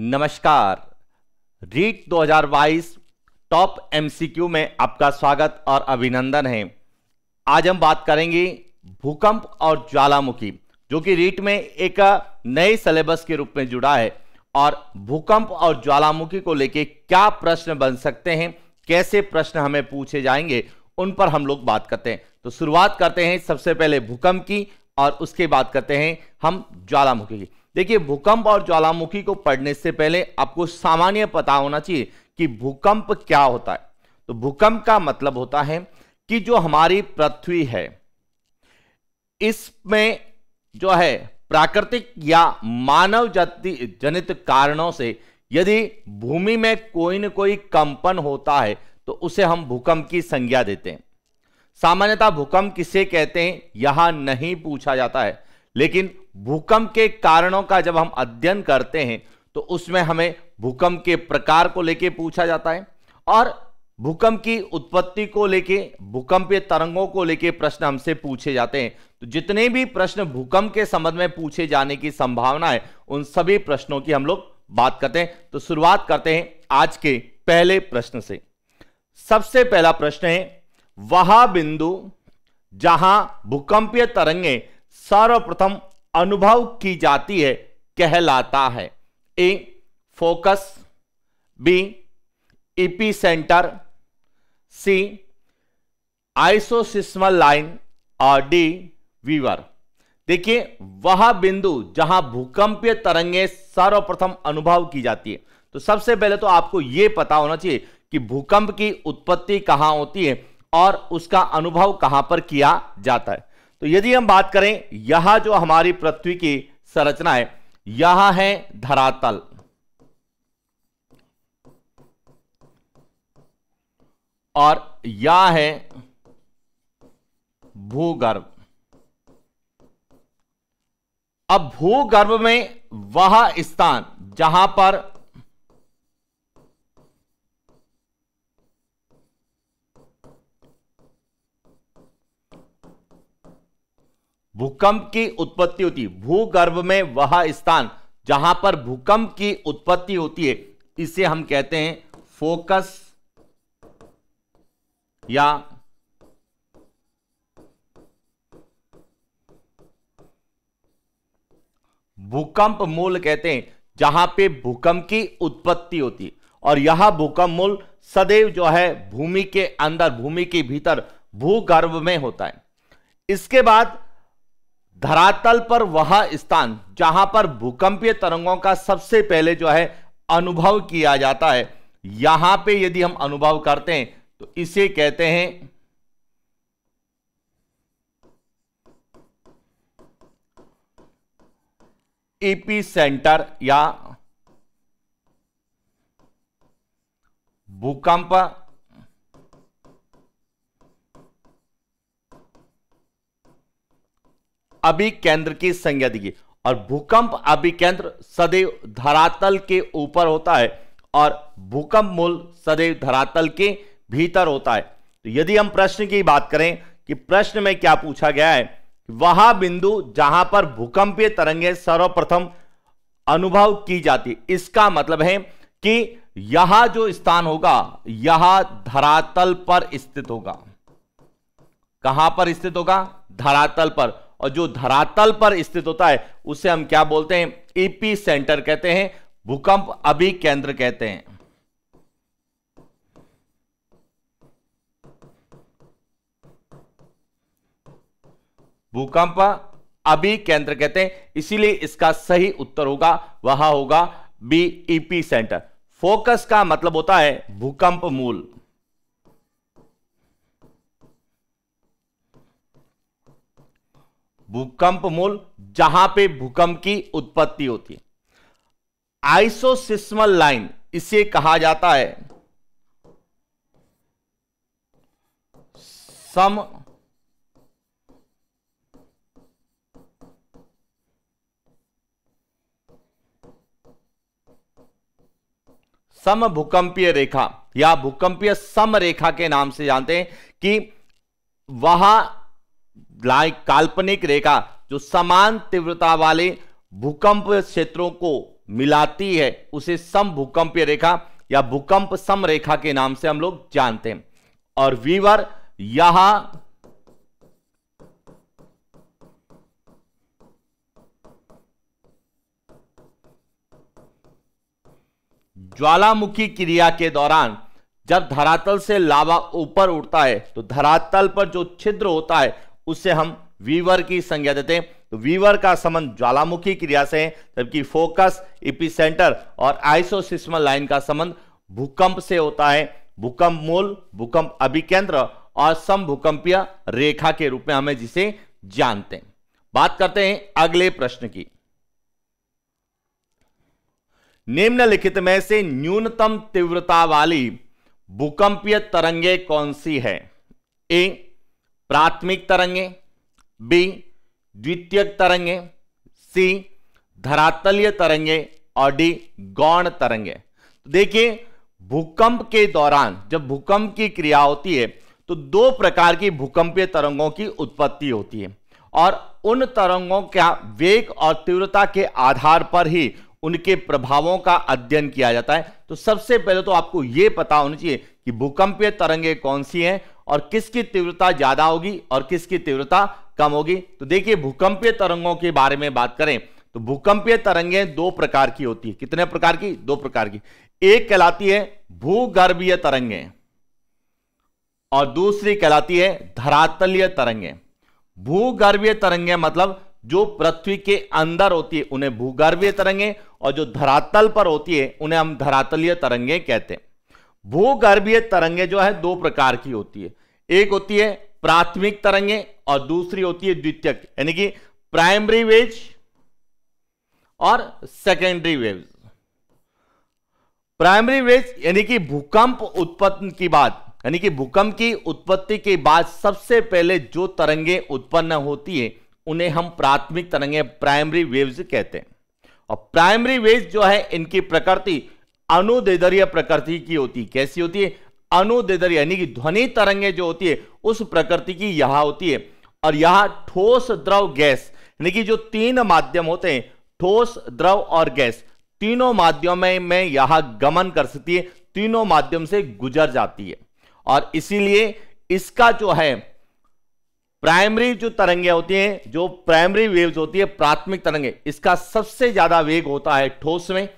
नमस्कार REET 2022 top MCQ में आपका स्वागत और अभिनंदन है आज हम बात करेंगे भूकंप और ज्वालामुखी जो कि रीट में एक नए सिलेबस के रूप में जुड़ा है और भूकंप और ज्वालामुखी को लेके क्या प्रश्न बन सकते हैं कैसे प्रश्न हमें पूछे जाएंगे उन पर हम लोग बात करते हैं तो शुरुआत करते हैं सबसे पहले भूकंप की और उसके बाद करते हैं हम ज्वालामुखी की देखिए भूकंप और ज्वालामुखी को पढ़ने से पहले आपको सामान्य पता होना चाहिए कि भूकंप क्या होता है तो भूकंप का मतलब होता है कि जो हमारी पृथ्वी है इसमें जो है प्राकृतिक या मानव जाति जनित कारणों से यदि भूमि में कोई न कोई कंपन होता है तो उसे हम भूकंप की संज्ञा देते हैं सामान्यतः भूकंप किसे कहते हैं यह नहीं पूछा जाता है लेकिन भूकंप के कारणों का जब हम अध्ययन करते हैं तो उसमें हमें भूकंप के प्रकार को लेके पूछा जाता है और भूकंप की उत्पत्ति को लेके भूकंपीय तरंगों को लेके प्रश्न हमसे पूछे जाते हैं तो जितने भी प्रश्न भूकंप के संबंध में पूछे जाने की संभावना है उन सभी प्रश्नों की हम लोग बात करते हैं तो शुरुआत करते हैं आज के पहले प्रश्न से सबसे पहला प्रश्न है वह बिंदु जहां भूकंपीय तरंगें सर्वप्रथम अनुभव की जाती है कहलाता है A focus B epicentre C isoseismal line और डी वीवर देखिए वह बिंदु जहां भूकंपीय तरंगे सर्वप्रथम अनुभव की जाती है तो सबसे पहले तो आपको यह पता होना चाहिए कि भूकंप की उत्पत्ति कहां होती है और उसका अनुभव कहां पर किया जाता है तो यदि हम बात करें यह जो हमारी पृथ्वी की संरचना है यह है धरातल और यह है भूगर्भ अब भूगर्भ में वह स्थान जहां पर भूकंप की उत्पत्ति होती है भूगर्भ में वह स्थान जहां पर भूकंप की उत्पत्ति होती है इसे हम कहते हैं फोकस या भूकंप मूल कहते हैं जहां पे भूकंप की उत्पत्ति होती है और यह भूकंप मूल सदैव जो है भूमि के अंदर भूमि के भीतर भूगर्भ में होता है इसके बाद धरातल पर वह स्थान जहां पर भूकंपीय तरंगों का सबसे पहले जो है अनुभव किया जाता है यहां पे यदि हम अनुभव करते हैं तो इसे कहते हैं ईपी सेंटर या भूकंप अभिकेंद्र की संज्ञा दी गई और भूकंप अभिकेंद्र सदैव धरातल के ऊपर होता है और भूकंप मूल सदैव धरातल के भीतर होता है तो यदि हम प्रश्न की बात करें कि प्रश्न में क्या पूछा गया है वह बिंदु जहां पर भूकंपीय तरंगें सर्वप्रथम अनुभव की जाती इसका मतलब है कि यह जो स्थान होगा यह धरातल पर स्थित होगा कहां पर स्थित होगा धरातल पर और जो धरातल पर स्थित होता है उसे हम क्या बोलते हैं ईपी e सेंटर कहते हैं भूकंप अभी केंद्र कहते हैं भूकंप अभी केंद्र कहते हैं इसीलिए इसका सही उत्तर होगा वह होगा बीईपी सेंटर फोकस का मतलब होता है भूकंप मूल भूकंप मूल जहां पे भूकंप की उत्पत्ति होती है आइसोसिस्मल लाइन इसे कहा जाता है सम सम भूकंपीय रेखा या भूकंपीय सम रेखा के नाम से जानते हैं कि वहां काल्पनिक रेखा जो समान तीव्रता वाले भूकंप क्षेत्रों को मिलाती है उसे सम भूकंपीय रेखा या भूकंप सम रेखा के नाम से हम लोग जानते हैं और वीवर यह ज्वालामुखी क्रिया के दौरान जब धरातल से लावा ऊपर उठता है तो धरातल पर जो छिद्र होता है उससे हम वीवर की संज्ञा देते हैं तो वीवर का संबंध ज्वालामुखी क्रिया से है जबकि फोकस इपिसेंटर और आइसोसिस्म लाइन का संबंध भूकंप से होता है भूकंप मूल भूकंप अभिकेंद्र और समभूकंपीय रेखा के रूप में हमें जिसे जानते हैं बात करते हैं अगले प्रश्न की निम्नलिखित में से न्यूनतम तीव्रता वाली भूकंपीय तरंगे कौन सी है ए प्राथमिक तरंगे बी द्वितीयक तरंगे सी धरातलीय तरंगे और डी गौण तरंगे तो देखिए भूकंप के दौरान जब भूकंप की क्रिया होती है तो दो प्रकार की भूकंपीय तरंगों की उत्पत्ति होती है और उन तरंगों का वेग और तीव्रता के आधार पर ही उनके प्रभावों का अध्ययन किया जाता है तो सबसे पहले तो आपको यह पता होना चाहिए कि भूकंपीय तरंगे कौन सी हैं और किसकी तीव्रता ज्यादा होगी और किसकी तीव्रता कम होगी तो देखिए भूकंपीय तरंगों के बारे में बात करें तो भूकंपीय तरंगें दो प्रकार की होती है कितने प्रकार की दो प्रकार की एक कहलाती है भूगर्भीय तरंगें और दूसरी कहलाती है धरातलीय तरंगें भूगर्भीय तरंगें मतलब जो पृथ्वी के अंदर होती है उन्हें भूगर्भीय तरंगें और जो धरातल पर होती है उन्हें हम धरातलीय तरंगें कहते हैं भूगर्भीय तरंगे जो है दो प्रकार की होती है एक होती है प्राथमिक तरंगे और दूसरी होती है द्वितीयक यानी कि प्राइमरी वेव और सेकेंडरी वेव प्राइमरी वेव यानी कि भूकंप उत्पन्न की बात यानी कि भूकंप की उत्पत्ति के बाद सबसे पहले जो तरंगे उत्पन्न होती है उन्हें हम प्राथमिक तरंगे प्राइमरी वेव्स कहते हैं और प्राइमरी वेव्स जो है इनकी प्रकृति अनुदेदरीय प्रकृति की होती है कैसी होती है अनुदेदर यानी कि ध्वनि तरंगे जो होती है उस प्रकृति की यहां होती है और यहां ठोस द्रव गैस यानी कि जो तीन माध्यम होते हैं ठोस द्रव और गैस तीनों माध्यम में में यहां गमन कर सकती है तीनों माध्यम से गुजर जाती है और इसीलिए इसका जो है प्राइमरी जो तरंगे होती हैं जो प्राइमरी वेव्स होती है प्राथमिक तरंगे इसका सबसे ज्यादा वेग होता है ठोस में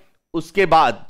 उसके बाद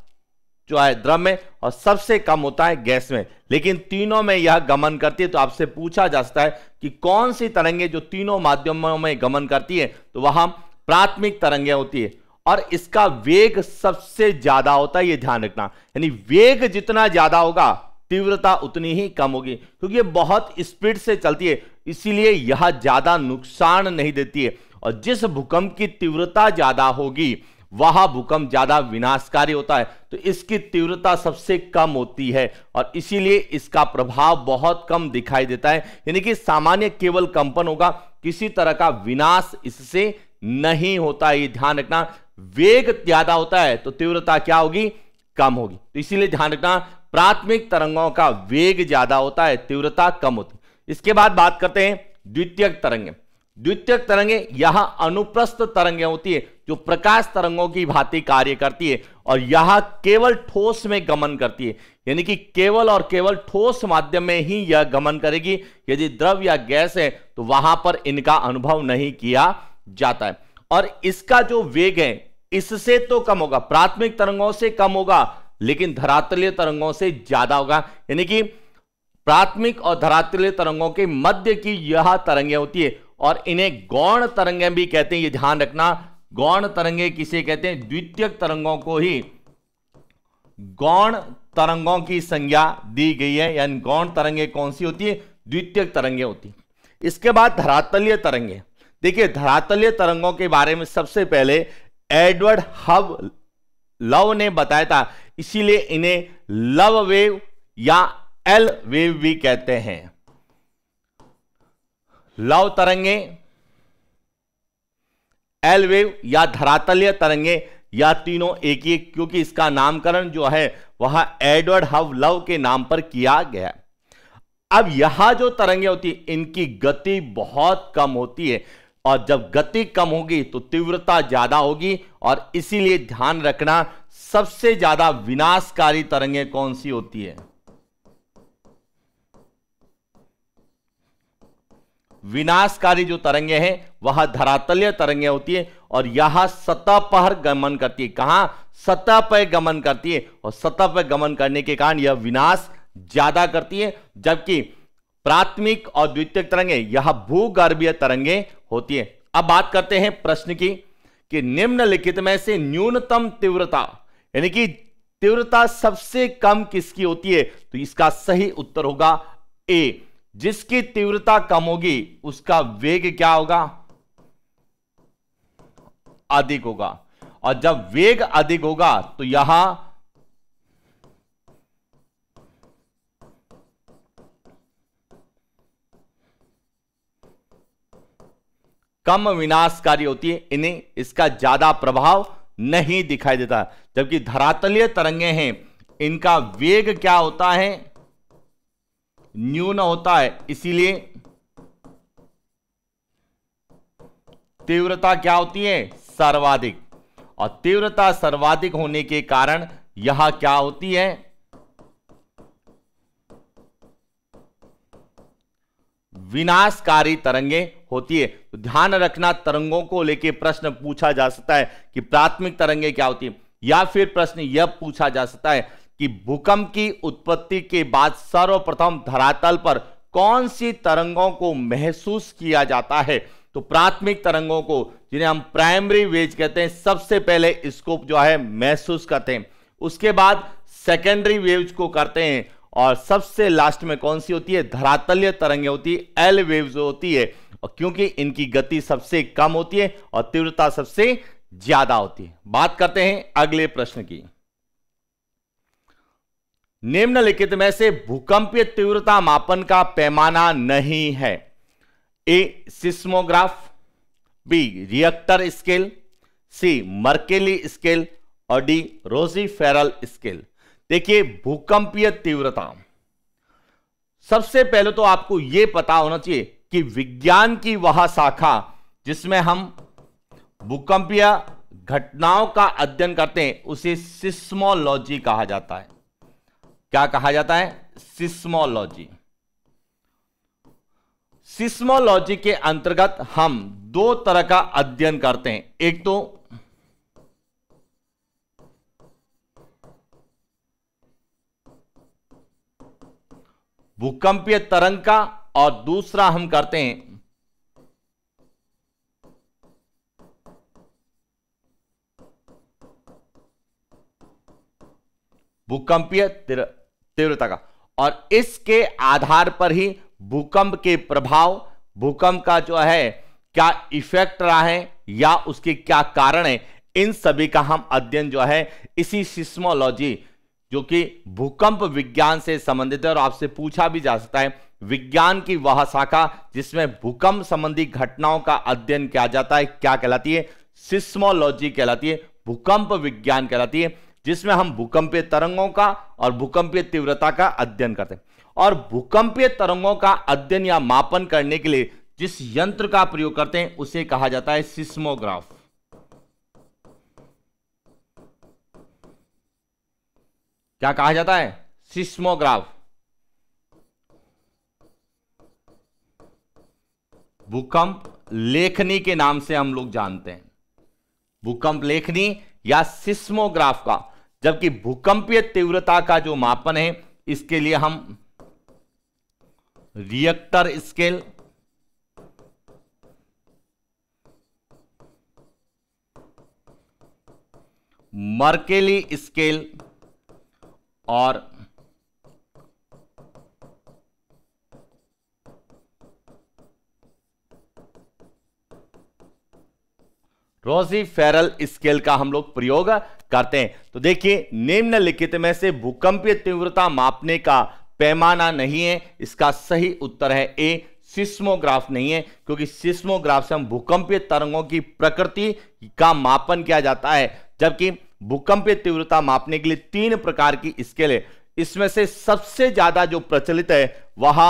जो है द्रव में और सबसे कम होता है गैस में लेकिन तीनों में यह गमन करती है तो आपसे पूछा जा सकता है कि कौन सी तरंगे जो तीनों माध्यमों में गमन करती है तो वहां प्राथमिक तरंगे होती है और इसका वेग सबसे ज्यादा होता है यह ध्यान रखना यानी वेग जितना ज्यादा होगा तीव्रता उतनी ही कम होगी क्योंकि ये बहुत स्पीड से चलती है इसीलिए यह ज्यादा नुकसान नहीं देती है और जिस भूकंप की तीव्रता ज्यादा होगी वहां भूकंप ज्यादा विनाशकारी होता है तो इसकी तीव्रता सबसे कम होती है और इसीलिए इसका प्रभाव बहुत कम दिखाई देता है यानी कि सामान्य केवल कंपन होगा किसी तरह का विनाश इससे नहीं होता ये ध्यान रखना वेग ज्यादा होता है तो तीव्रता क्या होगी कम होगी तो इसीलिए ध्यान रखना प्राथमिक तरंगों का वेग ज्यादा होता है तीव्रता कम होती है इसके बाद बात करते हैं द्वितीयक तरंगें द्वितीय तरंगे यहां अनुप्रस्थ तरंगे होती है जो प्रकाश तरंगों की भांति कार्य करती है और यह केवल ठोस में गमन करती है यानी कि केवल और केवल ठोस माध्यम में ही यह गमन करेगी यदि द्रव या गैस है तो वहां पर इनका अनुभव नहीं किया जाता है और इसका जो वेग है इससे तो कम होगा प्राथमिक तरंगों से कम होगा लेकिन धरातलीय तरंगों से ज्यादा होगा यानी कि प्राथमिक और धरातलीय तरंगों के मध्य की यह तरंगे होती है और इन्हें गौण तरंगे भी कहते हैं ये ध्यान रखना गौण तरंगे किसे कहते हैं द्वितीयक तरंगों को ही गौण तरंगों की संज्ञा दी गई है यानी गौण तरंगे कौन सी होती है द्वितीयक तरंगे होती है इसके बाद धरातलीय तरंगे देखिए धरातलीय तरंगों के बारे में सबसे पहले एडवर्ड हब लव ने बताया था इसीलिए इन्हें लव वेव या एल वेव भी कहते हैं लव तरंगे एल वेव या धरातल्य तरंगे या तीनों एक ही क्योंकि इसका नामकरण जो है वह एडवर्ड हव लव के नाम पर किया गया अब यह जो तरंगे होती है इनकी गति बहुत कम होती है और जब गति कम होगी तो तीव्रता ज्यादा होगी और इसीलिए ध्यान रखना सबसे ज्यादा विनाशकारी तरंगे कौन सी होती है विनाशकारी जो तरंगे हैं वह धरातल्य तरंगे होती है और यह सतह पर गमन करती है कहा सतह पर गमन करती है और सतह पर गमन करने के कारण यह विनाश ज्यादा करती है जबकि प्राथमिक और द्वितीय तरंगे यह भूगर्भीय तरंगे होती है अब बात करते हैं प्रश्न की कि निम्नलिखित में से न्यूनतम तीव्रता यानी कि तीव्रता सबसे कम किसकी होती है तो इसका सही उत्तर होगा ए जिसकी तीव्रता कम होगी उसका वेग क्या होगा अधिक होगा और जब वेग अधिक होगा तो यहां कम विनाशकारी होती है इन्हें इसका ज्यादा प्रभाव नहीं दिखाई देता जबकि धरातलीय तरंगे हैं इनका वेग क्या होता है न्यून होता है इसीलिए तीव्रता क्या होती है सर्वाधिक और तीव्रता सर्वाधिक होने के कारण यह क्या होती है विनाशकारी तरंगे होती है तो ध्यान रखना तरंगों को लेके प्रश्न पूछा जा सकता है कि प्राथमिक तरंगे क्या होती है या फिर प्रश्न यह पूछा जा सकता है कि भूकंप की उत्पत्ति के बाद सर्वप्रथम धरातल पर कौन सी तरंगों को महसूस किया जाता है तो प्राथमिक तरंगों को जिन्हें हम प्राइमरी वेज कहते हैं सबसे पहले इसको जो है महसूस करते हैं उसके बाद सेकेंडरी वेव्स को करते हैं और सबसे लास्ट में कौन सी होती है धरातल्य तरंगें होती है एल वेव्स होती है और क्योंकि इनकी गति सबसे कम होती है और तीव्रता सबसे ज्यादा होती है बात करते हैं अगले प्रश्न की निम्नलिखित में से भूकंपीय तीव्रता मापन का पैमाना नहीं है A seismograph B Richter scale C Mercalli scale और डी रोजी फेरल स्केल देखिए भूकंपीय तीव्रता सबसे पहले तो आपको यह पता होना चाहिए कि विज्ञान की वह शाखा जिसमें हम भूकंपीय घटनाओं का अध्ययन करते हैं उसे सिस्मोलॉजी कहा जाता है क्या कहा जाता है सिस्मोलॉजी सिस्मोलॉजी के अंतर्गत हम दो तरह का अध्ययन करते हैं एक तो भूकंपीय तरंग का और दूसरा हम करते हैं भूकंपीय तीव्रता का और इसके आधार पर ही भूकंप के प्रभाव भूकंप का जो है क्या इफेक्ट रहा है या उसके क्या कारण है इन सभी का हम अध्ययन जो है इसी सिस्मोलॉजी जो कि भूकंप विज्ञान से संबंधित है और आपसे पूछा भी जा सकता है विज्ञान की वह शाखा जिसमें भूकंप संबंधी घटनाओं का अध्ययन किया जाता है क्या कहलाती है सिस्मोलॉजी कहलाती है भूकंप विज्ञान कहलाती है जिसमें हम भूकंपीय तरंगों का और भूकंपीय तीव्रता का अध्ययन करते हैं और भूकंपीय तरंगों का अध्ययन या मापन करने के लिए जिस यंत्र का प्रयोग करते हैं उसे कहा जाता है सिस्मोग्राफ क्या कहा जाता है सिस्मोग्राफ भूकंप लेखनी के नाम से हम लोग जानते हैं भूकंप लेखनी या सिस्मोग्राफ का जबकि भूकंपीय तीव्रता का जो मापन है इसके लिए हम रिएक्टर स्केल मर्केली स्केल और रोजी फेरल स्केल का हम लोग प्रयोग करते हैं तो देखिए निम्नलिखित में से भूकंपीय तीव्रता मापने का पैमाना नहीं है इसका सही उत्तर है ए सिस्मोग्राफ नहीं है क्योंकि सिस्मोग्राफ से हम भूकंपीय तरंगों की प्रकृति का मापन किया जाता है जबकि भूकंपीय तीव्रता मापने के लिए तीन प्रकार की स्केल है इसमें से सबसे ज्यादा जो प्रचलित है वह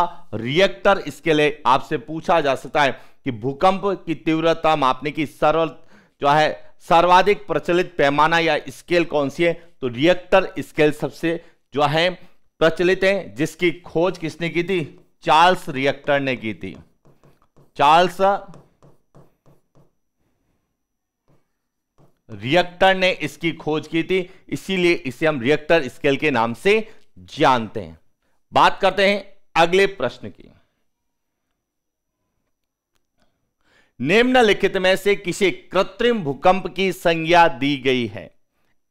रिएक्टर स्केल है आपसे पूछा जा सकता है कि भूकंप की तीव्रता मापने की सरल जो है सर्वाधिक प्रचलित पैमाना या स्केल कौन सी है तो रिएक्टर स्केल सबसे जो है प्रचलित है जिसकी खोज किसने की थी चार्ल्स रिएक्टर ने की थी चार्ल्स रिएक्टर ने इसकी खोज की थी इसीलिए इसे हम रिएक्टर स्केल के नाम से जानते हैं बात करते हैं अगले प्रश्न की निम्नलिखित में से किसी कृत्रिम भूकंप की संज्ञा दी गई है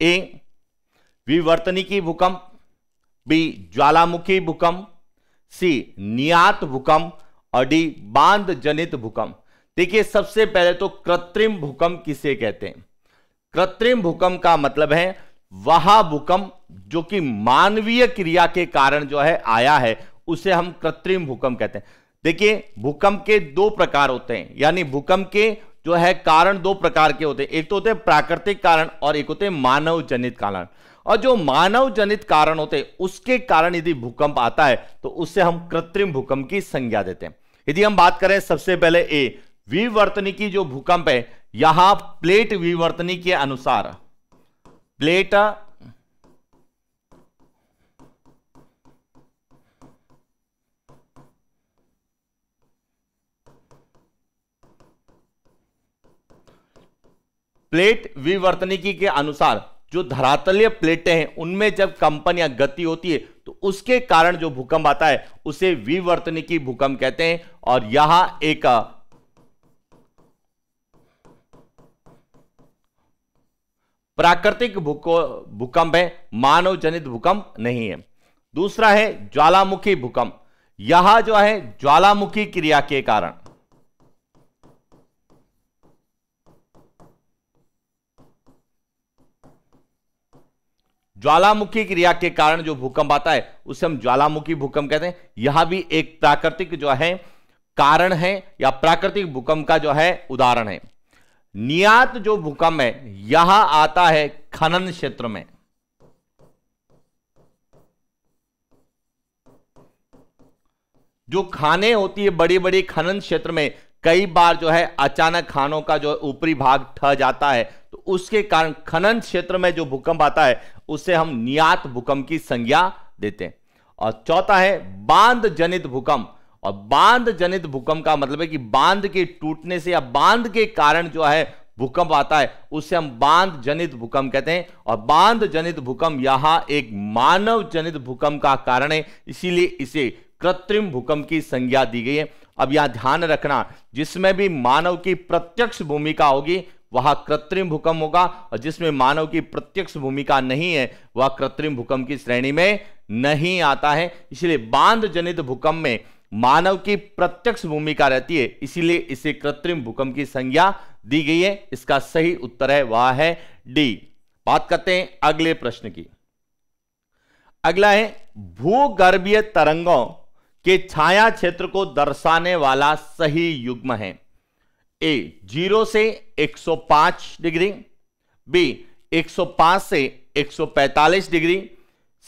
ए विवर्तनिकी भूकंप बी ज्वालामुखी भूकंप सी नियात भूकंप और डी बांध जनित भूकंप देखिए सबसे पहले तो कृत्रिम भूकंप किसे कहते हैं कृत्रिम भूकंप का मतलब है वह भूकंप जो कि मानवीय क्रिया के कारण जो है आया है उसे हम कृत्रिम भूकंप कहते हैं देखिए भूकंप के दो प्रकार होते हैं यानी भूकंप के जो है कारण दो प्रकार के होते हैं एक तो होते हैं प्राकृतिक कारण और एक होते हैं मानव जनित कारण और जो मानव जनित कारण होते हैं उसके कारण यदि भूकंप आता है तो उससे हम कृत्रिम भूकंप की संज्ञा देते हैं यदि हम बात करें सबसे पहले ए विवर्तनी की जो भूकंप है यहां प्लेट विवर्तनी के अनुसार प्लेट प्लेट विवर्तनिकी के अनुसार जो धरातलीय प्लेटें हैं उनमें जब कंपन या गति होती है तो उसके कारण जो भूकंप आता है उसे विवर्तनिकी भूकंप कहते हैं और यहां एक प्राकृतिक भूकंप है मानव जनित भूकंप नहीं है दूसरा है ज्वालामुखी भूकंप यह जो है ज्वालामुखी क्रिया के कारण ज्वालामुखी क्रिया के कारण जो भूकंप आता है उसे हम ज्वालामुखी भूकंप कहते हैं यह भी एक प्राकृतिक जो है कारण है या प्राकृतिक भूकंप का जो है उदाहरण है नियात जो भूकंप है यह आता है खनन क्षेत्र में जो खाने होती है बड़ी बड़ी खनन क्षेत्र में कई बार जो है अचानक खानों का जो ऊपरी भाग ठह जाता है तो उसके कारण खनन क्षेत्र में जो भूकंप आता है उसे हम नियात भूकंप की संज्ञा देते हैं और चौथा है बांध जनित भूकंप और बांध जनित भूकंप का मतलब है कि बांध के टूटने से या बांध के कारण जो है भूकंप आता है उसे हम बांध जनित भूकंप कहते हैं और बांध जनित भूकंप यहां एक मानव जनित भूकंप का कारण है इसीलिए इसे कृत्रिम भूकंप की संज्ञा दी गई है अब यहां ध्यान रखना जिसमें भी मानव की प्रत्यक्ष भूमिका होगी वहां कृत्रिम भूकंप होगा और जिसमें मानव की प्रत्यक्ष भूमिका नहीं है वह कृत्रिम भूकंप की श्रेणी में नहीं आता है इसलिए बांध जनित भूकंप में मानव की प्रत्यक्ष भूमिका रहती है इसीलिए इसे कृत्रिम भूकंप की संज्ञा दी गई है इसका सही उत्तर है वह है डी बात करते हैं अगले प्रश्न की अगला है भूगर्भीय तरंगों के छाया क्षेत्र को दर्शाने वाला सही युग्म है ए जीरो से 105 डिग्री बी 105 से 145 डिग्री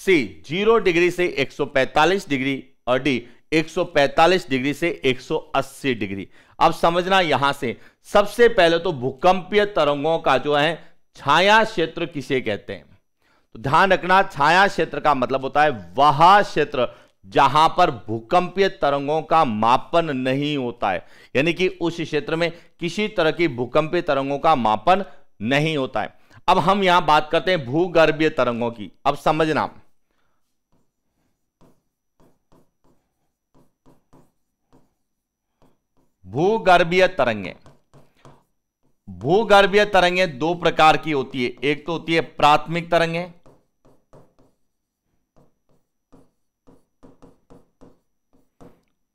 सी जीरो डिग्री से 145 डिग्री और डी 145 डिग्री से 180 डिग्री अब समझना यहां से सबसे पहले तो भूकंपीय तरंगों का जो है छाया क्षेत्र किसे कहते हैं तो ध्यान रखना छाया क्षेत्र का मतलब होता है वह क्षेत्र जहां पर भूकंपीय तरंगों का मापन नहीं होता है यानी कि उस क्षेत्र में किसी तरह की भूकंपीय तरंगों का मापन नहीं होता है अब हम यहां बात करते हैं भूगर्भीय तरंगों की अब समझना भूगर्भीय तरंगे भूगर्भीय तरंगे दो प्रकार की होती है एक तो होती है प्राथमिक तरंगें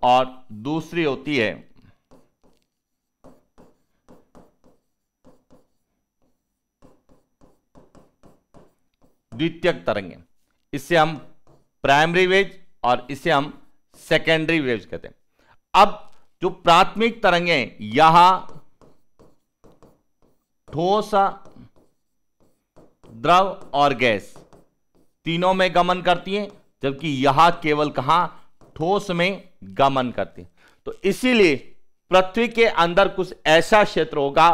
और दूसरी होती है द्वितीयक तरंगे इससे हम प्राइमरी वेव और इसे हम सेकेंडरी वेव कहते हैं अब जो प्राथमिक तरंगे यहां ठोस द्रव और गैस तीनों में गमन करती हैं जबकि यह केवल कहां ठोस में गमन करते हैं तो इसीलिए पृथ्वी के अंदर कुछ ऐसा क्षेत्र होगा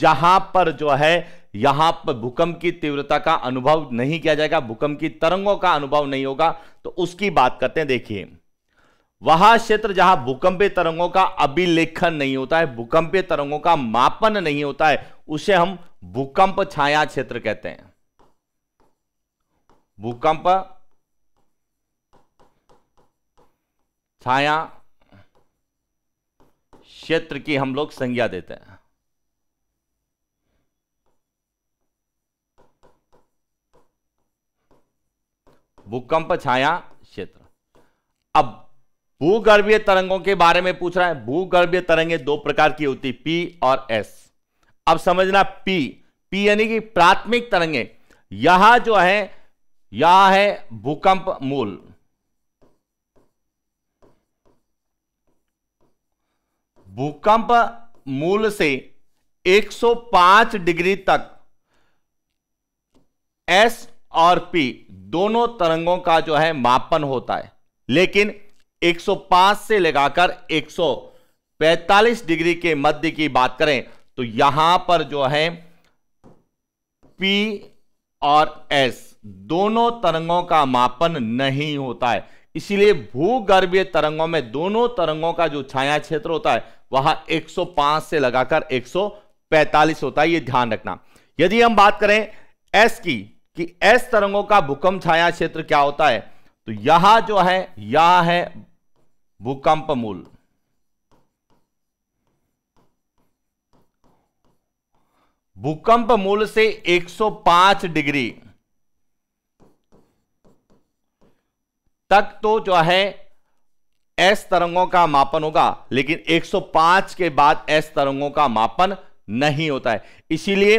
जहां पर जो है यहां पर भूकंप की तीव्रता का अनुभव नहीं किया जाएगा भूकंप की तरंगों का अनुभव नहीं होगा तो उसकी बात करते हैं देखिए वह क्षेत्र जहां भूकंपीय तरंगों का अभिलेखन नहीं होता है भूकंपीय तरंगों का मापन नहीं होता है उसे हम भूकंप छाया क्षेत्र कहते हैं भूकंप छाया क्षेत्र की हम लोग संज्ञा देते हैं भूकंप छाया क्षेत्र अब भूगर्भीय तरंगों के बारे में पूछ रहा है भूगर्भीय तरंगें दो प्रकार की होती पी और एस अब समझना पी पी यानी कि प्राथमिक तरंगे यह जो है यह है भूकंप मूल भूकंप मूल से 105 डिग्री तक एस और पी दोनों तरंगों का जो है मापन होता है लेकिन 105 से लगाकर 145 डिग्री के मध्य की बात करें तो यहां पर जो है पी और एस दोनों तरंगों का मापन नहीं होता है इसीलिए भूगर्भीय तरंगों में दोनों तरंगों का जो छाया क्षेत्र होता है वहां 105 से लगाकर 145 होता है ये ध्यान रखना यदि हम बात करें एस की कि एस तरंगों का भूकंप छाया क्षेत्र क्या होता है तो यहां जो है यह है भूकंप मूल भूकंप मूल से 105 डिग्री तक तो जो है एस तरंगों का मापन होगा लेकिन 105 के बाद एस तरंगों का मापन नहीं होता है इसीलिए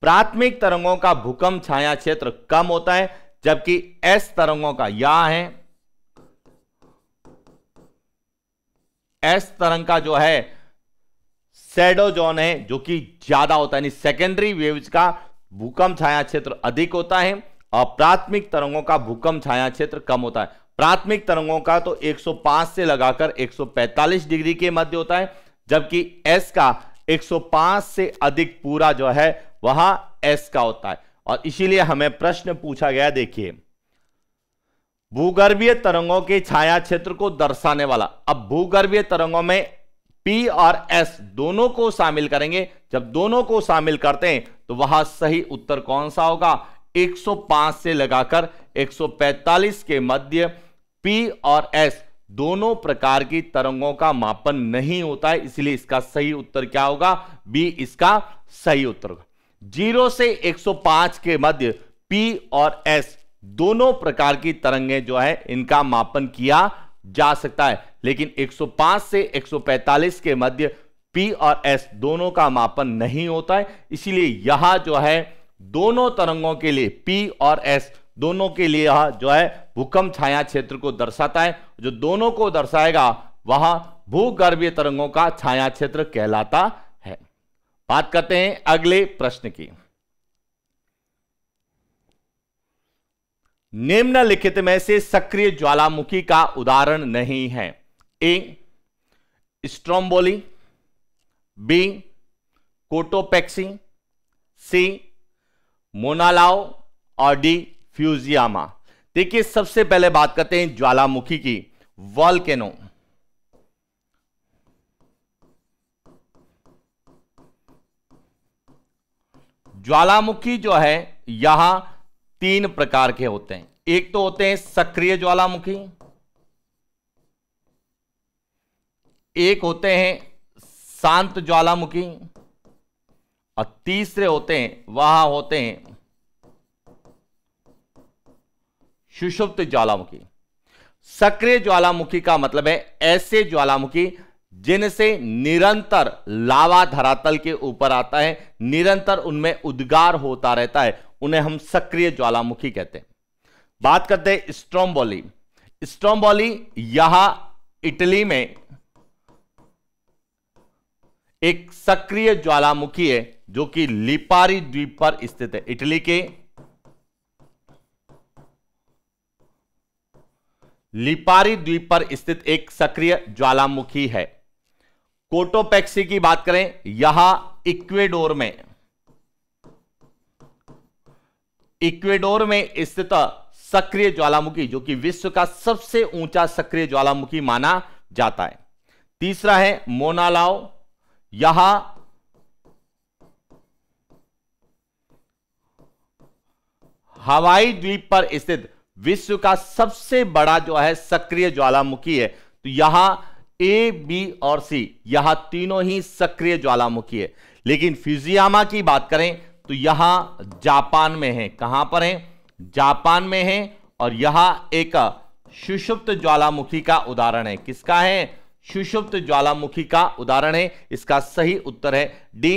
प्राथमिक तरंगों का भूकंप छाया क्षेत्र कम होता है जबकि एस तरंगों का या है एस तरंग का जो है सेडोजोन जोन है जो कि ज्यादा होता है यानी सेकेंडरी वेव्स का भूकंप छाया क्षेत्र अधिक होता है और प्राथमिक तरंगों का भूकंप छाया क्षेत्र कम होता है प्राथमिक तरंगों का तो 105 से लगाकर 145 डिग्री के मध्य होता है जबकि एस का 105 से अधिक पूरा जो है वह एस का होता है और इसीलिए हमें प्रश्न पूछा गया देखिए भूगर्भीय तरंगों के छाया क्षेत्र को दर्शाने वाला अब भूगर्भीय तरंगों में पी और एस दोनों को शामिल करेंगे जब दोनों को शामिल करते हैं तो वह सही उत्तर कौन सा होगा 105 से लगाकर 145 के मध्य पी और एस दोनों प्रकार की तरंगों का मापन नहीं होता है इसलिए इसका सही उत्तर क्या होगा बी इसका सही उत्तर होगा जीरो से 105 के मध्य पी और एस दोनों प्रकार की तरंगें जो है इनका मापन किया जा सकता है लेकिन 105 से 145 के मध्य पी और एस दोनों का मापन नहीं होता है इसीलिए यह जो है दोनों तरंगों के लिए पी और एस दोनों के लिए यह जो है भूकंप छाया क्षेत्र को दर्शाता है जो दोनों को दर्शाएगा वह भूगर्भीय तरंगों का छाया क्षेत्र कहलाता है बात करते हैं अगले प्रश्न की निम्नलिखित में से सक्रिय ज्वालामुखी का उदाहरण नहीं है A Stromboli B Cotopaxi C Mauna Loa और डी फ्यूजियामा देखिए सबसे पहले बात करते हैं ज्वालामुखी की वॉल्केनो ज्वालामुखी जो है यहां तीन प्रकार के होते हैं एक तो होते हैं सक्रिय ज्वालामुखी एक होते हैं शांत ज्वालामुखी और तीसरे होते हैं वह होते हैं सुषुप्त ज्वालामुखी सक्रिय ज्वालामुखी का मतलब है ऐसे ज्वालामुखी जिनसे निरंतर लावा धरातल के ऊपर आता है निरंतर उनमें उद्गार होता रहता है उन्हें हम सक्रिय ज्वालामुखी कहते हैं बात करते हैं स्ट्रोम्बोली स्ट्रोम्बोली यह इटली में एक सक्रिय ज्वालामुखी है जो कि लिपारी द्वीप पर स्थित है इटली के लिपारी द्वीप पर स्थित एक सक्रिय ज्वालामुखी है कोटोपैक्सी की बात करें यह इक्वेडोर में इक्वेडोर में स्थित सक्रिय ज्वालामुखी जो कि विश्व का सबसे ऊंचा सक्रिय ज्वालामुखी माना जाता है तीसरा है मोनालाओ यहां हवाई द्वीप पर स्थित विश्व का सबसे बड़ा जो है सक्रिय ज्वालामुखी है तो यहां ए बी और सी यहां तीनों ही सक्रिय ज्वालामुखी है लेकिन फ्यूजियामा की बात करें तो यहां जापान में है कहां पर है जापान में है और यहां एक सुषुप्त ज्वालामुखी का उदाहरण है किसका है सुषुप्त ज्वालामुखी का उदाहरण है इसका सही उत्तर है डी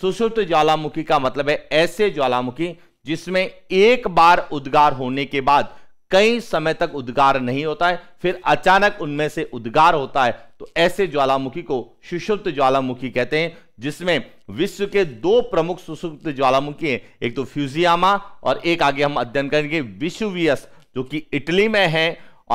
सुषुप्त ज्वालामुखी का मतलब है ऐसे ज्वालामुखी जिसमें एक बार उद्गार होने के बाद कई समय तक उद्गार नहीं होता है फिर अचानक उनमें से उद्गार होता है तो ऐसे ज्वालामुखी को सुषुप्त ज्वालामुखी कहते हैं जिसमें विश्व के दो प्रमुख सुषुप्त ज्वालामुखी हैं एक तो फ्यूजियामा और एक आगे हम अध्ययन करेंगे विशुवियस जो कि इटली में है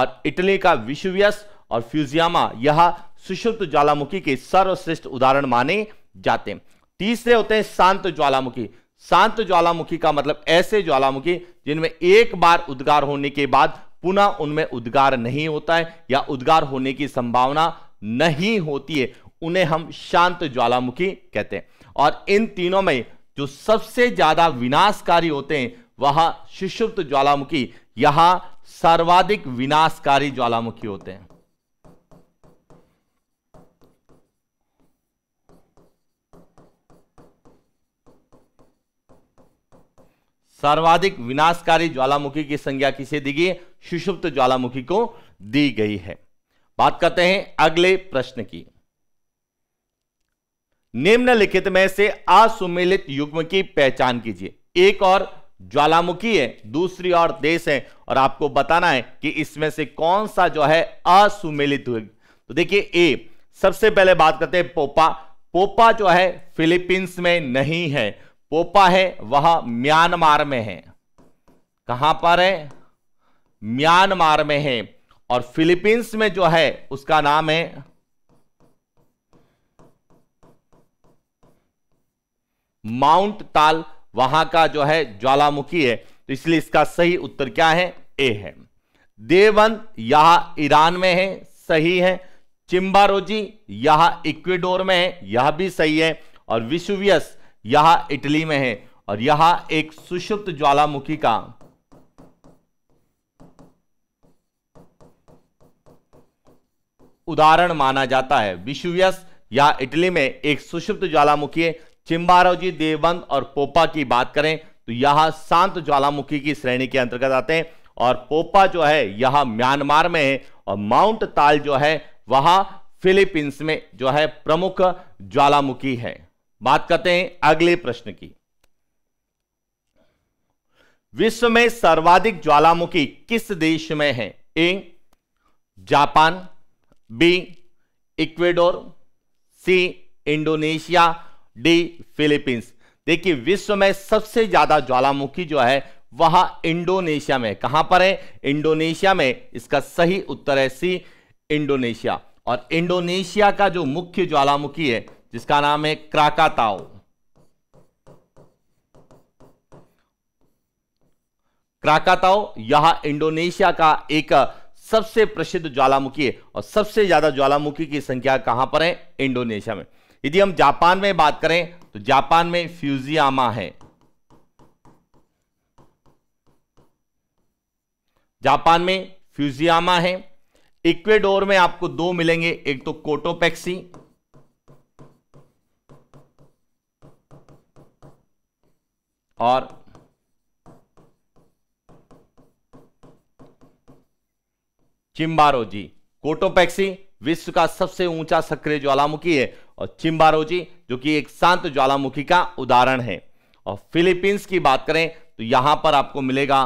और इटली का विश्ववियस और फ्यूजियामा यह सुषुप्त ज्वालामुखी के सर्वश्रेष्ठ उदाहरण माने जाते हैं तीसरे होते हैं शांत ज्वालामुखी शांत ज्वालामुखी का मतलब ऐसे ज्वालामुखी जिनमें एक बार उद्गार होने के बाद पुनः उनमें उद्गार नहीं होता है या उद्गार होने की संभावना नहीं होती है उन्हें हम शांत ज्वालामुखी कहते हैं और इन तीनों में जो सबसे ज्यादा विनाशकारी होते हैं वह सुषुप्त ज्वालामुखी यहां सर्वाधिक विनाशकारी ज्वालामुखी होते हैं सर्वाधिक विनाशकारी ज्वालामुखी की संज्ञा किसे दी गई सुषुप्त ज्वालामुखी को दी गई है बात करते हैं अगले प्रश्न की निम्नलिखित में से असुमिलित युग्म की पहचान कीजिए एक और ज्वालामुखी है दूसरी और देश है और आपको बताना है कि इसमें से कौन सा जो है असुमिलित तो देखिए ए सबसे पहले बात करते हैं पोपा पोपा जो है फिलीपींस में नहीं है पोपा है वह म्यांमार में है कहां पर है म्यांमार में है और फिलीपींस में जो है उसका नाम है माउंट ताल वहां का जो है ज्वालामुखी है तो इसलिए इसका सही उत्तर क्या है ए है देवंत यह ईरान में है सही है चिम्बारोजी यह इक्वेडोर में है यह भी सही है और विशुवियस यह इटली में है और यह एक सुषुप्त ज्वालामुखी का उदाहरण माना जाता है विशुवियस या इटली में एक सुषुप्त ज्वालामुखी है चिंबारोजी देवबंद और पोपा की बात करें तो यह शांत ज्वालामुखी की श्रेणी के अंतर्गत आते हैं और पोपा जो है यह म्यांमार में है और माउंट ताल जो है वह फिलीपींस में जो है प्रमुख ज्वालामुखी है बात करते हैं अगले प्रश्न की विश्व में सर्वाधिक ज्वालामुखी किस देश में है A Japan B Ecuador C Indonesia D Philippines देखिए विश्व में सबसे ज्यादा ज्वालामुखी जो है वह इंडोनेशिया में कहां पर है इंडोनेशिया में इसका सही उत्तर है सी इंडोनेशिया और इंडोनेशिया का जो मुख्य ज्वालामुखी है जिसका नाम है क्राकाताओ क्राकाताओ यह इंडोनेशिया का एक सबसे प्रसिद्ध ज्वालामुखी है और सबसे ज्यादा ज्वालामुखी की संख्या कहां पर है इंडोनेशिया में यदि हम जापान में बात करें तो जापान में फ्यूजियामा है जापान में फ्यूजियामा है इक्वेडोर में आपको दो मिलेंगे एक तो कोटोपेक्सी और चिम्बारोजी कोटोपैक्सी विश्व का सबसे ऊंचा सक्रिय ज्वालामुखी है और चिम्बारोजी जो कि एक शांत ज्वालामुखी का उदाहरण है और फिलीपींस की बात करें तो यहां पर आपको मिलेगा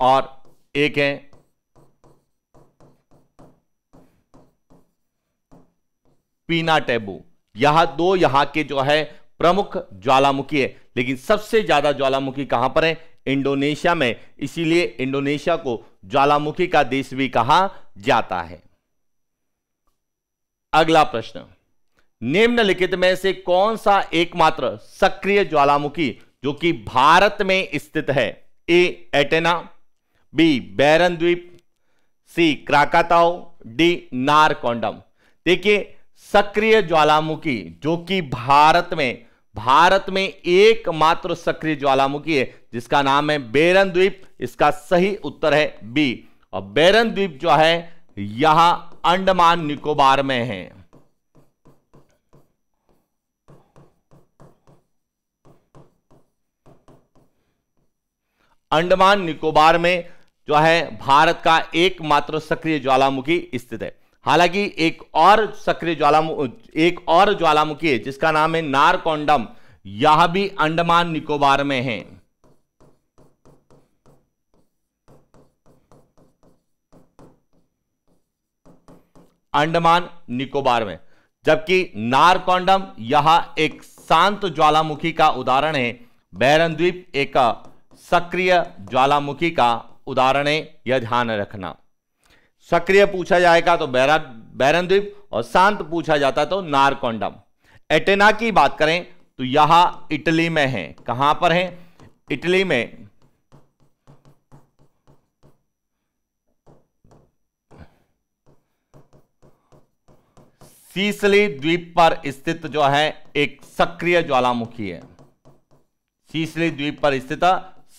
और एक है पीना टेबू यह दो यहां के जो है प्रमुख ज्वालामुखी है लेकिन सबसे ज्यादा ज्वालामुखी कहां पर है इंडोनेशिया में इसीलिए इंडोनेशिया को ज्वालामुखी का देश भी कहा जाता है अगला प्रश्न निम्नलिखित में से कौन सा एकमात्र सक्रिय ज्वालामुखी जो कि भारत में स्थित है ए एटेना बी बैरन द्वीप सी क्राकाताओ डी नारकोंडम देखिए सक्रिय ज्वालामुखी जो कि भारत में भारत में एकमात्र सक्रिय ज्वालामुखी है जिसका नाम है बेरन द्वीप इसका सही उत्तर है बी और बेरन द्वीप जो है यह अंडमान निकोबार में है अंडमान निकोबार में जो है भारत का एकमात्र सक्रिय ज्वालामुखी स्थित है हालांकि एक और सक्रिय ज्वालामु एक और ज्वालामुखी है जिसका नाम है नारकोंडम यह भी अंडमान निकोबार में है अंडमान निकोबार में जबकि नारकोंडम यह एक शांत ज्वालामुखी का उदाहरण है बैरन द्वीप एक सक्रिय ज्वालामुखी का उदाहरण है यह ध्यान रखना सक्रिय पूछा जाएगा तो बैरा बैरन द्वीप और शांत पूछा जाता तो नारकोंडम एटेना की बात करें तो यहां इटली में है कहां पर है इटली में सीसली द्वीप पर स्थित जो है एक सक्रिय ज्वालामुखी है सीसली द्वीप पर स्थित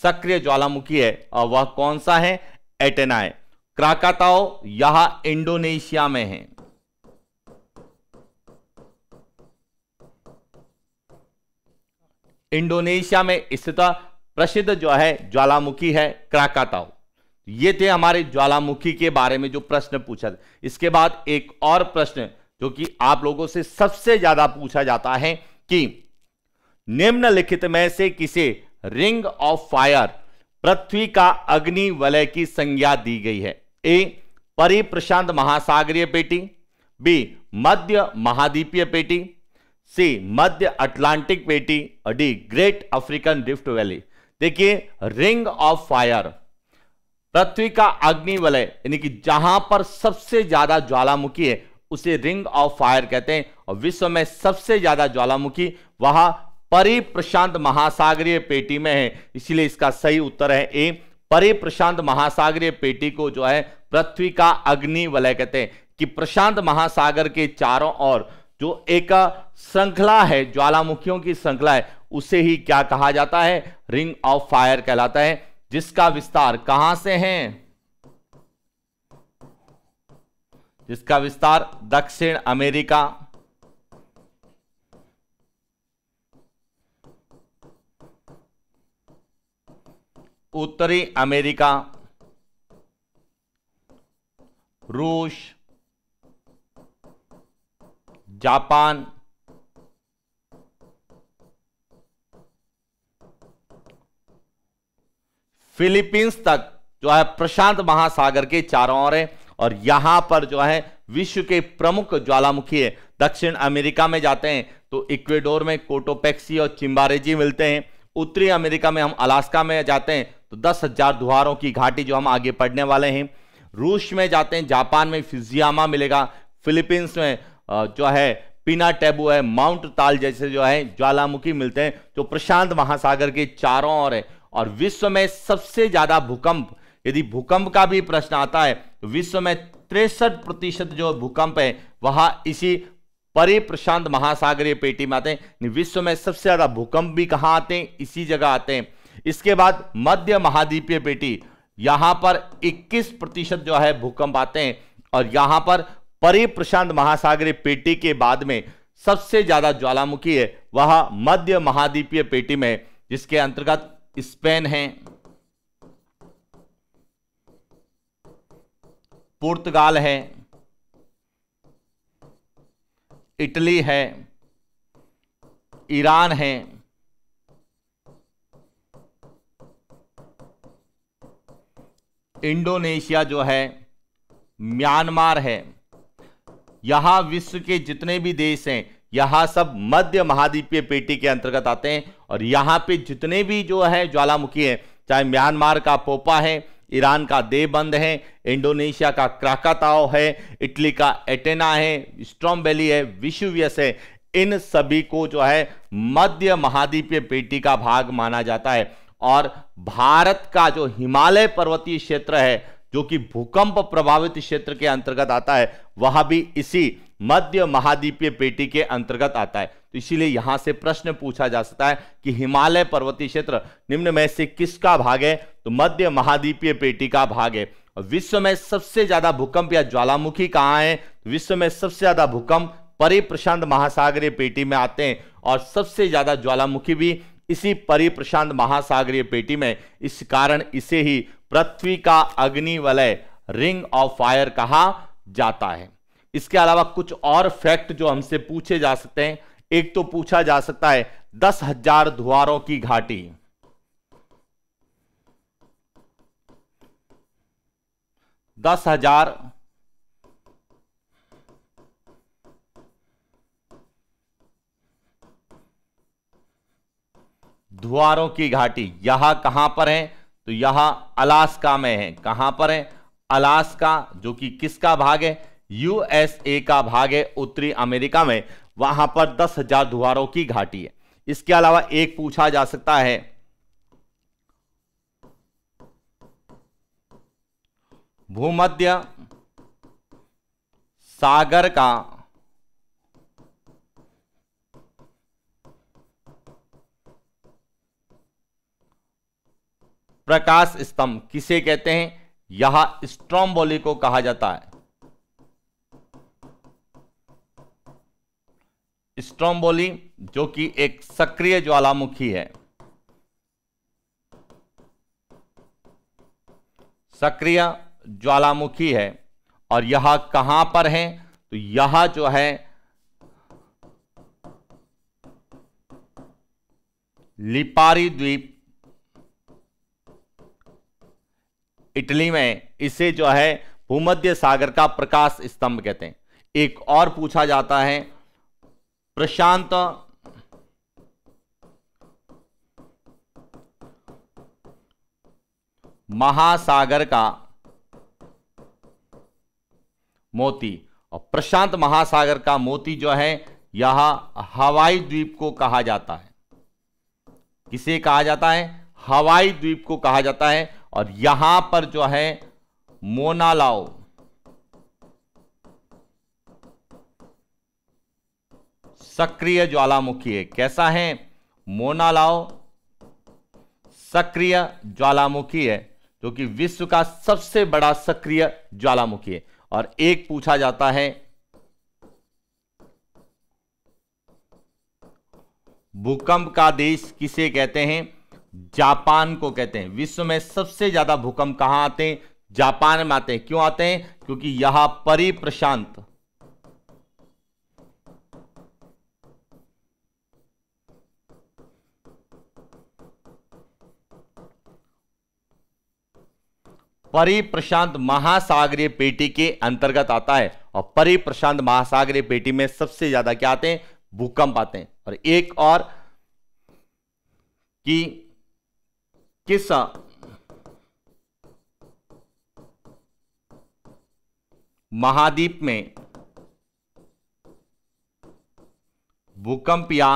सक्रिय ज्वालामुखी है और वह कौन सा है एटेना है क्राकाताओ यहां इंडोनेशिया में है इंडोनेशिया में स्थित प्रसिद्ध जो है ज्वालामुखी है क्राकाताओ ये थे हमारे ज्वालामुखी के बारे में जो प्रश्न पूछा इसके बाद एक और प्रश्न जो कि आप लोगों से सबसे ज्यादा पूछा जाता है कि निम्नलिखित में से किसे रिंग ऑफ फायर पृथ्वी का अग्नि वलय की संज्ञा दी गई है ए परिप्रशांत महासागरीय पेटी बी मध्य महाद्वीपीय पेटी सी मध्य अटलांटिक पेटी और D great African rift valley देखिए रिंग ऑफ फायर पृथ्वी का अग्नि वलय यानी कि जहां पर सबसे ज्यादा ज्वालामुखी है उसे रिंग ऑफ फायर कहते हैं और विश्व में सबसे ज्यादा ज्वालामुखी वह परिप्रशांत महासागरीय पेटी में है इसलिए इसका सही उत्तर है ए परे प्रशांत महासागरीय पेटी को जो है पृथ्वी का अग्नि वलय कहते हैं कि प्रशांत महासागर के चारों ओर जो एक श्रृंखला है ज्वालामुखियों की श्रृंखला है उसे ही क्या कहा जाता है रिंग ऑफ फायर कहलाता है जिसका विस्तार कहां से है जिसका विस्तार दक्षिण अमेरिका उत्तरी अमेरिका रूस जापान फिलीपींस तक जो है प्रशांत महासागर के चारों ओर है और यहां पर जो है विश्व के प्रमुख ज्वालामुखी है दक्षिण अमेरिका में जाते हैं तो इक्वेडोर में कोटोपेक्सी और चिंबारेजी मिलते हैं उत्तरी अमेरिका में हम अलास्का में जाते हैं तो दस हजार दुहारों की घाटी जो हम आगे पढ़ने वाले हैं रूस में जाते हैं जापान में फिजियामा मिलेगा फिलीपींस में जो है पीना टेबू है माउंट ताल जैसे जो है ज्वालामुखी मिलते हैं जो प्रशांत महासागर के चारों ओर है और विश्व में सबसे ज्यादा भूकंप यदि भूकंप का भी प्रश्न आता है तो विश्व में तिरसठ प्रतिशत जो भूकंप है वह इसी परि प्रशांत महासागरीय पेटी में आते हैं विश्व में सबसे ज्यादा भूकंप भी कहाँ आते हैं इसी जगह आते हैं इसके बाद मध्य महाद्वीपीय बेटी यहां पर 21 प्रतिशत जो है भूकंप आते हैं और यहां पर परी प्रशांत महासागरीय पेटी के बाद में सबसे ज्यादा ज्वालामुखी है वह मध्य महाद्वीपीय पेटी में जिसके अंतर्गत स्पेन है पुर्तगाल है इटली है ईरान है इंडोनेशिया जो है म्यांमार है यहाँ विश्व के जितने भी देश हैं यहाँ सब मध्य महाद्वीपीय पेटी के अंतर्गत आते हैं और यहाँ पे जितने भी जो है ज्वालामुखी हैं चाहे म्यांमार का पोपा है ईरान का देवबंद है इंडोनेशिया का क्राकाताओ है इटली का एटेना है स्ट्रॉम वैली है विश्वव्यस है इन सभी को जो है मध्य महाद्वीपीय पेटी का भाग माना जाता है और भारत का जो हिमालय पर्वतीय क्षेत्र है जो कि भूकंप प्रभावित क्षेत्र के अंतर्गत आता है वह भी इसी मध्य महाद्वीपीय पेटी के अंतर्गत आता है तो इसीलिए यहां से प्रश्न पूछा जा सकता है कि हिमालय पर्वतीय क्षेत्र निम्न में से किसका भाग है तो मध्य महाद्वीपीय पेटी का भाग है और विश्व में सबसे ज्यादा भूकंप या ज्वालामुखी कहाँ है तो विश्व में सबसे ज्यादा भूकंप परि प्रशांत महासागरीय पेटी में आते हैं और सबसे ज्यादा ज्वालामुखी भी इसी परिप्रशांत महासागरीय पेटी में इस कारण इसे ही पृथ्वी का अग्निवलय रिंग ऑफ फायर कहा जाता है इसके अलावा कुछ और फैक्ट जो हमसे पूछे जा सकते हैं एक तो पूछा जा सकता है दस हजार धुआरों की घाटी दस हजार द्वारों की घाटी यहां कहां पर है तो यहां अलास्का में है कहां पर है अलास्का जो कि किसका भाग है यूएसए का भाग है उत्तरी अमेरिका में वहां पर दस हजार धुआरों की घाटी है इसके अलावा एक पूछा जा सकता है भूमध्य सागर का प्रकाश स्तंभ किसे कहते हैं यह स्ट्रॉम्बोली को कहा जाता है स्ट्रॉम्बोली जो कि एक सक्रिय ज्वालामुखी है सक्रिय ज्वालामुखी है और यह कहां पर है तो यह जो है लिपारी द्वीप इटली में इसे जो है भूमध्य सागर का प्रकाश स्तंभ कहते हैं एक और पूछा जाता है प्रशांत महासागर का मोती और प्रशांत महासागर का मोती जो है यह हवाई द्वीप को कहा जाता है किसे कहा जाता है हवाई द्वीप को कहा जाता है और यहां पर जो है मोनालाओ सक्रिय ज्वालामुखी है कैसा है मोनालाओ सक्रिय ज्वालामुखी है जो कि विश्व का सबसे बड़ा सक्रिय ज्वालामुखी है और एक पूछा जाता है भूकंप का देश किसे कहते हैं जापान को कहते हैं विश्व में सबसे ज्यादा भूकंप कहां आते हैं जापान में आते हैं क्यों आते हैं क्योंकि यहां परिप्रशांत परिप्रशांत महासागरीय पेटी के अंतर्गत आता है और परिप्रशांत महासागरीय पेटी में सबसे ज्यादा क्या आते हैं भूकंप आते हैं और एक और कि किस्सा महाद्वीप में भूकंप या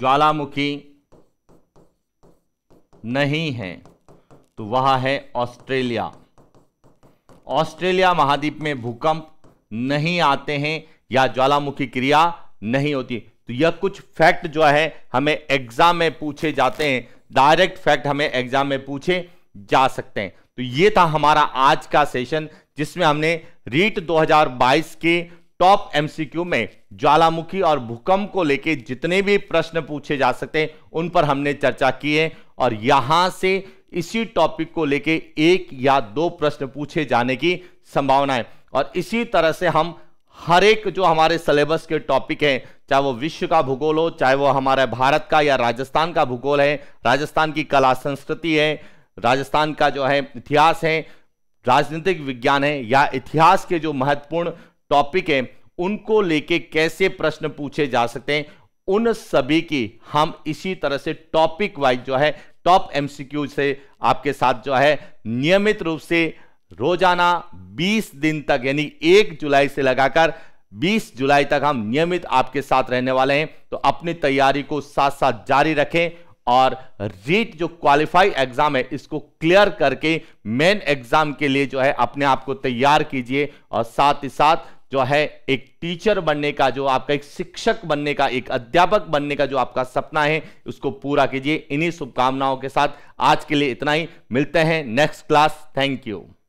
ज्वालामुखी नहीं है तो वह है ऑस्ट्रेलिया ऑस्ट्रेलिया महाद्वीप में भूकंप नहीं आते हैं या ज्वालामुखी क्रिया नहीं होती तो यह कुछ फैक्ट जो है हमें एग्जाम में पूछे जाते हैं डायरेक्ट फैक्ट हमें एग्जाम में पूछे जा सकते हैं तो यह था हमारा आज का सेशन जिसमें हमने रीट 2022 के टॉप एमसीक्यू में ज्वालामुखी और भूकंप को लेके जितने भी प्रश्न पूछे जा सकते हैं उन पर हमने चर्चा की है और यहां से इसी टॉपिक को लेके एक या दो प्रश्न पूछे जाने की संभावना है और इसी तरह से हम हर एक जो हमारे सिलेबस के टॉपिक हैं चाहे वो विश्व का भूगोल हो चाहे वो हमारे भारत का या राजस्थान का भूगोल है राजस्थान की कला संस्कृति है राजस्थान का जो है इतिहास है राजनीतिक विज्ञान है या इतिहास के जो महत्वपूर्ण टॉपिक हैं उनको लेके कैसे प्रश्न पूछे जा सकते हैं उन सभी की हम इसी तरह से टॉपिक वाइज जो है टॉप एमसीक्यू से आपके साथ जो है नियमित रूप से रोजाना 20 दिन तक यानी 1 जुलाई से लगाकर 20 जुलाई तक हम नियमित आपके साथ रहने वाले हैं तो अपनी तैयारी को साथ साथ जारी रखें और रीट जो क्वालिफाई एग्जाम है इसको क्लियर करके मेन एग्जाम के लिए जो है अपने आप को तैयार कीजिए और साथ ही साथ जो है एक टीचर बनने का जो आपका एक शिक्षक बनने का एक अध्यापक बनने का जो आपका सपना है उसको पूरा कीजिए इन्हीं शुभकामनाओं के साथ आज के लिए इतना ही मिलते हैं नेक्स्ट क्लास थैंक यू